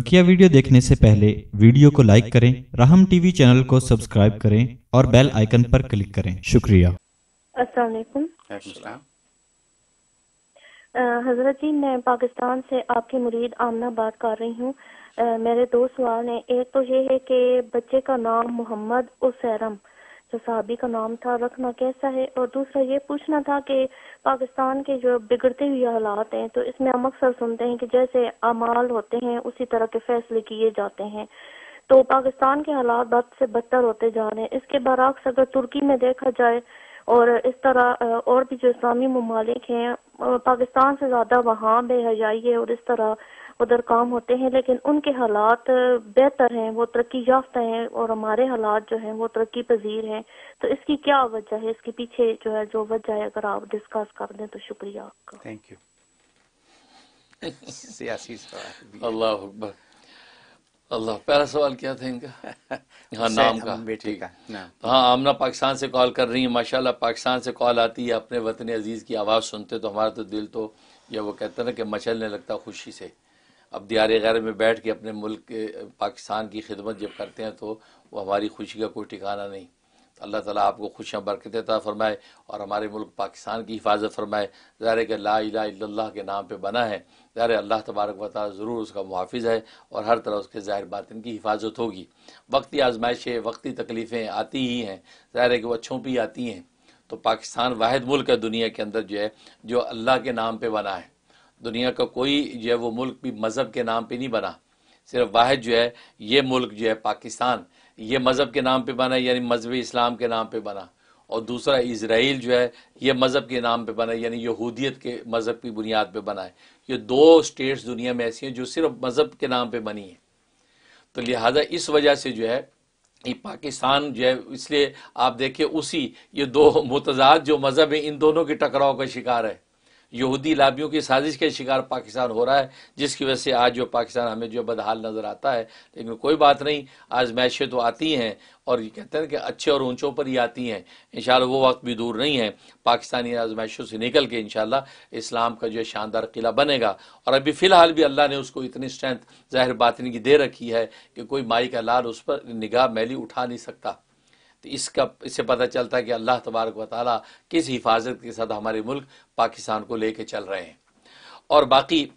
बकिया वीडियो देखने से पहले वीडियो को लाइक करें राहम टीवी चैनल को सब्सक्राइब करें और बेल आइकन पर क्लिक करें शुक्रिया हजरत जी मैं पाकिस्तान से आपकी मुरीद आमना बात कर रही हूँ मेरे दो सवाल हैं एक तो ये है कि बच्चे का नाम मोहम्मद उसेरम सहाबी का नाम था रखना कैसा है और दूसरा ये पूछना था कि पाकिस्तान के जो बिगड़ते हुए हालात हैं तो इसमें हम अक्सर सुनते हैं कि जैसे अमाल होते हैं उसी तरह के फैसले किए जाते हैं तो पाकिस्तान के हालात बद से बदतर होते जा रहे हैं इसके बरक्स अगर तुर्की में देखा जाए और इस तरह और भी जो इस्लामी ममालिक हैं पाकिस्तान से ज़्यादा वहाँ बेहजाई है और इस तरह उधर काम होते हैं लेकिन उनके हालात बेहतर हैं वो तरक्की याफ्ता हैं और हमारे हालात जो हैं वो तरक्की पजीर हैं तो इसकी क्या वजह है इसके पीछे जो है जो वजह है अगर आप डिस्कस कर दें तो शुक्रिया आपका थैंक यू अल्लाह अल्लाह पहला सवाल क्या था इनका हाँ नाम का बेटी का हाँ आमना पाकिस्तान से कॉल कर रही है माशाल्लाह पाकिस्तान से कॉल आती है अपने वतन अजीज़ की आवाज़ सुनते तो हमारा तो दिल तो या वो कहते ना कि मचलने लगता खुशी से अब दियार गैर में बैठ के अपने मुल्क के पाकिस्तान की खिदमत जब करते हैं तो वो हमारी खुशी का कोई ठिकाना नहीं तो अल्लाह ताला आपको खुशियाँ बरकत अता फ़रमाए और हमारे मुल्क पाकिस्तान की हिफाजत फ़रमाए ज़ाहिर के ला इला के नाम पर बना है ज़ाहिर अल्लाह तबारक वाली ज़रूर उसका मुहाफ़ है और हर तरह उसके ज़ाहिर बातिन की हिफाजत होगी वक्ती आजमाइशें वक्ती तकलीफ़ें आती ही हैं ज़ाहिर है कि वह भी आती हैं तो पाकिस्तान वाद मुल्क है दुनिया के अंदर जो है जो अल्लाह के नाम पर बना है दुनिया का कोई जो है वो मुल्क भी मज़हब के नाम पर नहीं बना सिर्फ वाद जो है ये मुल्क जो है पाकिस्तान ये मज़हब के नाम पर बना यानी मजहब इस्लाम के नाम पर बना और दूसरा इसराइल जो है ये मज़हब के नाम पर बना यानी यहूदियत के मज़हब की बुनियाद पर बना है ये दो स्टेट्स दुनिया में ऐसी हैं जो सिर्फ मज़हब के नाम पर बनी है तो लिहाजा इस वजह से जो है ये पाकिस्तान जो है इसलिए आप देखिए उसी ये दो मुतजाद जो मज़हब है इन दोनों के टकराव का शिकार है यहूदी लाबियों की साजिश के शिकार पाकिस्तान हो रहा है जिसकी वजह से आज जो पाकिस्तान हमें जो बदहाल नज़र आता है लेकिन कोई बात नहीं आजमाइशें तो आती हैं और ये कहते हैं कि अच्छे और ऊंचों पर ही आती हैं इन वो वक्त भी दूर नहीं है पाकिस्तानी आजमाइशों से निकल के इन इस्लाम का जो शानदार किला बनेगा और अभी फ़िलहाल भी अल्लाह ने उसको इतनी स्ट्रेंथ ज़ाहिर बातनी की दे रखी है कि कोई माई का लाल उस पर निगाह मैली उठा नहीं सकता तो इसका इससे पता चलता है कि अल्लाह तबारक व ताली किस हिफाजत के साथ हमारे मुल्क पाकिस्तान को लेके चल रहे हैं और बाकी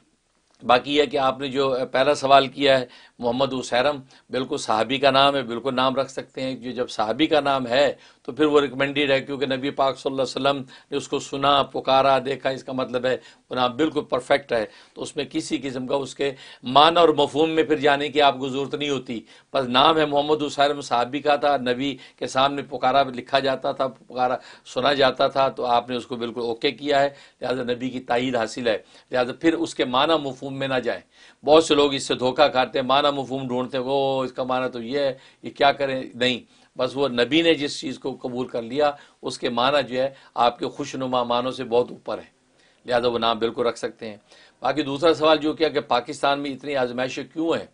बाकी है कि आपने जो पहला सवाल किया है मोहम्मद उसैरम बिल्कुल साहबी का नाम है बिल्कुल नाम रख सकते हैं जो जब साहबी का नाम है तो फिर वो रिकमेंडेड है क्योंकि नबी पाक सल्लल्लाहु अलैहि वसल्लम ने उसको सुना पुकारा देखा इसका मतलब है गुनाह बिल्कुल परफेक्ट है तो उसमें किसी किस्म का उसके मान और मफहम में फिर जाने की आपको ज़रूरत नहीं होती बस नाम है मोहम्मद उसम साहबी का था नबी के सामने पुकारा लिखा जाता था पुकारा सुना जाता था तो आपने उसको बिल्कुल ओके किया है लिहाजा नबी की तइद हासिल है लिहाजा फिर उसके माना मफहम में ना जाए बहुत से लोग इससे धोखा खाते हैं माना मफहम ढूंढते हैं वो इसका माना तो ये है ये क्या करें नहीं बस वो नबी ने जिस चीज़ को कबूल कर लिया उसके माना जो है आपके खुशनुमा मानों से बहुत ऊपर है लिहाजा वो नाम बिल्कुल रख सकते हैं बाकी दूसरा सवाल जो किया कि पाकिस्तान में इतनी आजमाइशें क्यों हैं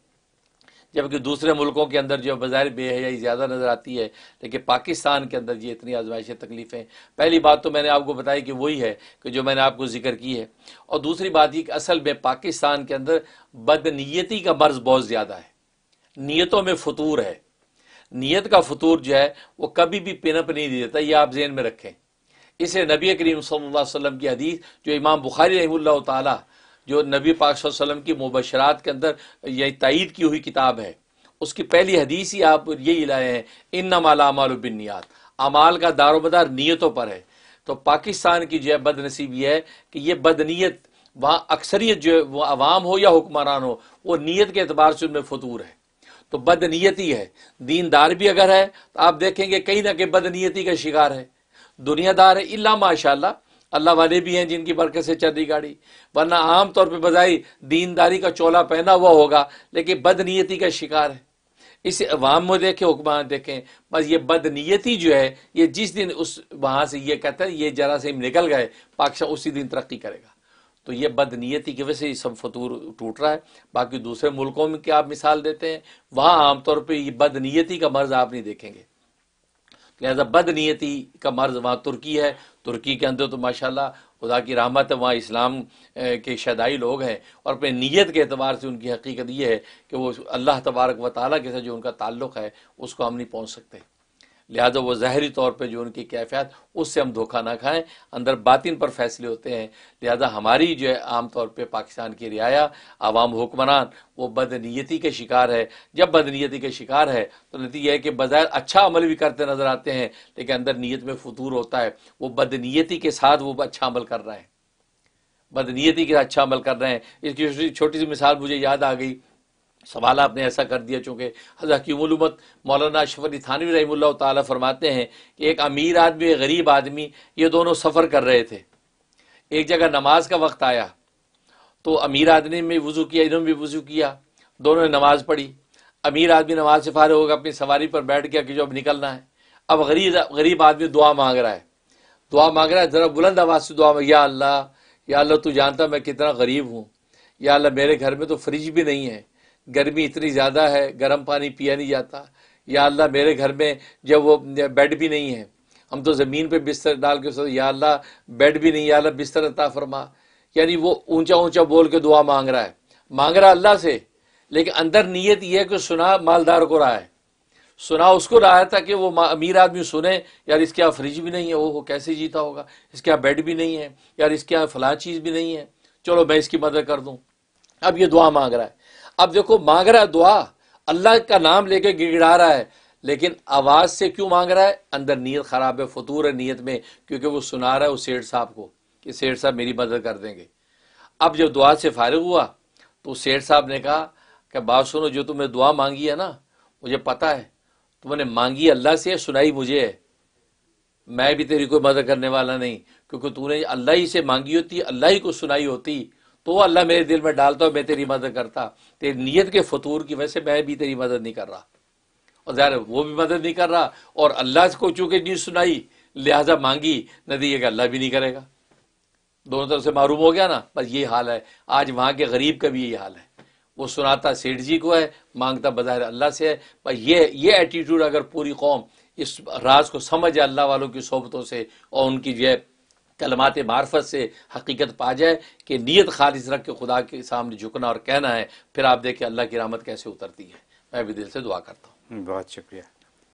जबकि दूसरे मुल्कों के अंदर जो बाज़ार बेहयाई ज़्यादा नज़र आती है लेकिन पाकिस्तान के अंदर ये इतनी आजमाइशें तकलीफ़ें पहली बात तो मैंने आपको बताई कि वही है कि जो मैंने आपको जिक्र की है और दूसरी बात ये कि असल में पाकिस्तान के अंदर बदनीयती का मर्ज़ बहुत ज़्यादा है नीयतों में फतूर है नीयत का फतूर जो है वो कभी भी पिनप नहीं देता ये आप जेन में रखें इसे नबी करीम सल्लम की हदीस जो इमाम बुखारी रही ताला जो नबी पाक वसल्लम की मुबशरात के अंदर यह तइद की हुई किताब है उसकी पहली हदीस ही आप यही लाए हैं इन नमालामालबिनियात अमाल का दारोमदार नीयतों पर है तो पाकिस्तान की जो है बदनसीब यह है कि ये बदनीत वहाँ अक्सरियत जो है वह अवाम हो या हुक्मरान हो वो नीयत के अतबार से उनमें फतूर है तो बदनीयती है दीनदार भी अगर है तो आप देखेंगे कहीं ना कहीं बदनीयती का शिकार है दुनियादार है इला माशा अल्लाह वाले भी हैं जिनकी बरकत से चल रही गाड़ी वरना आम तौर पे बजाई दीनदारी का चोला पहना हुआ होगा लेकिन बदनीयती का शिकार है इसे अवाम में देखें हुक्मान देखें बस ये बदनीयती जो है ये जिस दिन उस वहाँ से ये कहता है ये जरा से निकल गए पाकशाह उसी दिन तरक्की करेगा तो ये बदनीयती की वजह से सब फतूर टूट रहा है बाकी दूसरे मुल्कों में क्या आप मिसाल देते हैं वहाँ आमतौर पर ये बदनीयती का मर्ज आप नहीं देखेंगे लिहाजा बदनीयती का मर्ज वहाँ तुर्की है तुर्की के अंदर तो माशाल्लाह खुदा की रहमत है वहाँ इस्लाम के शदाई लोग हैं और अपने नीयत के अतबार से उनकी हकीकत ये है कि वो अल्लाह तबारक व ताली के साथ जो उनका ताल्लुक़ है उसको हम नहीं पहुँच सकते लिहाजा वो ज़ाहरी तौर पर जो उनकी कैफियत उससे हम धोखा ना खाएं अंदर बातिन पर फैसले होते हैं लिहाजा हमारी जो है आम तौर पर पाकिस्तान की रियाया आवाम हुक्मरान वो बदनीयती के शिकार है जब बदनीयती के शिकार है तो नतीजा है कि बज़ाहिर अच्छा अमल भी करते नज़र आते हैं लेकिन अंदर नीयत में फतूर होता है वो बदनीयती के साथ वो अच्छा अमल कर रहे हैं बदनीयती के साथ अच्छा अमल कर रहे हैं इसकी छोटी सी मिसाल मुझे याद आ गई सवाल आपने ऐसा कर दिया चूँकि हकीमत मौलाना अशफरी थानवी रही तरमाते फरमाते हैं कि एक अमीर आदमी एक गरीब आदमी ये दोनों सफ़र कर रहे थे एक जगह नमाज का वक्त आया तो अमीर आदमी ने भी वज़ू किया इन्होंने भी वज़ू किया दोनों ने नमाज़ पढ़ी अमीर आदमी नमाज से फारे होगा अपनी सवारी पर बैठ गया कि जो अब निकलना है अब गरीब गरीब आदमी दुआ मांग रहा है दुआ मांग रहा है ज़रा बुलंद आवाज़ से दुआ या अल्लाह या अल्लाह तू जानता मैं कितना गरीब हूँ या अल्लाह मेरे घर में तो फ्रिज भी नहीं है गर्मी इतनी ज़्यादा है गर्म पानी पिया नहीं जाता या अल्लाह मेरे घर में जब वो बेड भी नहीं है हम तो ज़मीन पे बिस्तर डाल के सो या अल्लाह बेड भी नहीं या अल्लाह बिस्तर अता फरमा यानी वो ऊंचा ऊंचा बोल के दुआ मांग रहा है मांग रहा अल्लाह से लेकिन अंदर नीयत यह है कि सुना मालदार को रहा है सुना उसको रहा है ताकि वो अमीर आदमी सुने यार इसके यहाँ फ्रिज भी नहीं है वो कैसे जीता होगा इसके यहाँ बेड भी नहीं है यार इसके यहाँ फला चीज़ भी नहीं है चलो मैं इसकी मदद कर दूँ अब ये दुआ मांग रहा है अब देखो मांग रहा है दुआ अल्लाह का नाम लेके गिड़गिड़ा रहा है लेकिन आवाज़ से क्यों मांग रहा है अंदर नीयत ख़राब है फतूर है नीयत में क्योंकि वो सुना रहा है उस सेठ साहब को कि सेठ साहब मेरी मदद कर देंगे अब जब दुआ से फारिग हुआ तो सेठ साहब ने कहा कि बात सुनो जो तुमने दुआ मांगी है ना मुझे पता है तुमने मांगी अल्लाह से सुनाई मुझे है मैं भी तेरी कोई मदद करने वाला नहीं क्योंकि तूने अल्लाह ही से मांगी होती अल्लाह ही को सुनाई होती तो अल्लाह मेरे दिल में डालता और मैं तेरी मदद करता तेरी नीयत के फतूर की वजह से मैं भी तेरी मदद नहीं कर रहा और ज़ाहिर वो भी मदद नहीं कर रहा और अल्लाह को चूंकि नहीं सुनाई लिहाजा मांगी एक तो अल्लाह भी नहीं करेगा दोनों तरफ से मरूम हो गया ना बस ये हाल है आज वहाँ के गरीब का भी यही हाल है वो सुनाता सेठ जी को है मांगता बज़ाहिर अल्लाह से है पर ये ये एटीट्यूड अगर पूरी कौम इस राज को समझ अल्लाह वालों की सोबतों से और उनकी जो है कलमात मार्फत से हकीकत पा जाए कि नीयत खालिज रख के खुदा के सामने झुकना और कहना है फिर आप देखें अल्लाह की रामत कैसे उतरती है मैं भी दिल से दुआ करता हूँ बहुत शुक्रिया